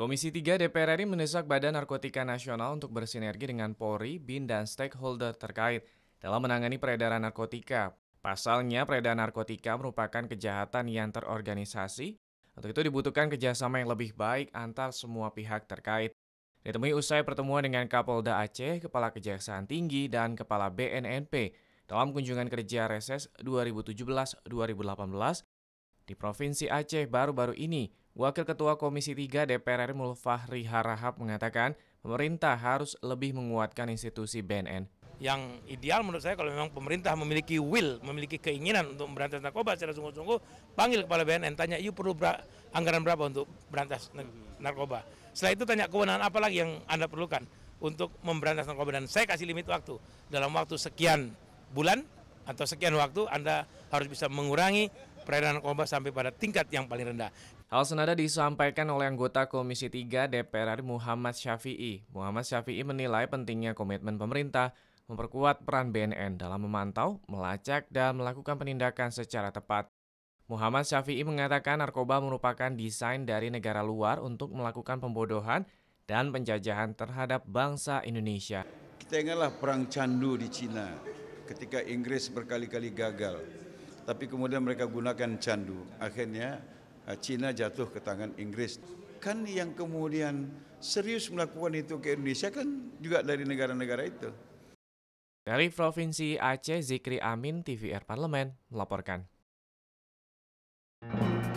Komisi 3 DPR RI mendesak Badan Narkotika Nasional untuk bersinergi dengan Polri, BIN, dan stakeholder terkait dalam menangani peredaran narkotika. Pasalnya, peredaran narkotika merupakan kejahatan yang terorganisasi. Untuk itu dibutuhkan kerjasama yang lebih baik antar semua pihak terkait. Ditemui usai pertemuan dengan Kapolda Aceh, Kepala Kejaksaan Tinggi, dan Kepala BNNP dalam kunjungan kerja reses 2017-2018 di Provinsi Aceh baru-baru ini, Wakil Ketua Komisi 3 DPR RI Mulfahri Harahap mengatakan, pemerintah harus lebih menguatkan institusi BNN. Yang ideal menurut saya kalau memang pemerintah memiliki will, memiliki keinginan untuk memberantas narkoba secara sungguh-sungguh, panggil kepala BNN, tanya, you perlu ber anggaran berapa untuk berantas narkoba. Setelah itu tanya kewenangan apa lagi yang Anda perlukan untuk memberantas narkoba. Dan saya kasih limit waktu, dalam waktu sekian bulan atau sekian waktu Anda harus bisa mengurangi peredaran narkoba sampai pada tingkat yang paling rendah. Hal senada disampaikan oleh anggota Komisi 3 DPR RI Muhammad Syafi'i. Muhammad Syafi'i menilai pentingnya komitmen pemerintah memperkuat peran BNN dalam memantau, melacak, dan melakukan penindakan secara tepat. Muhammad Syafi'i mengatakan narkoba merupakan desain dari negara luar untuk melakukan pembodohan dan penjajahan terhadap bangsa Indonesia. Kita ingatlah perang candu di Cina ketika Inggris berkali-kali gagal tapi kemudian mereka gunakan candu. Akhirnya eh, Cina jatuh ke tangan Inggris. Kan yang kemudian serius melakukan itu ke Indonesia kan juga dari negara-negara itu. Dari Provinsi Aceh, Zikri Amin, TVR Parlemen, melaporkan.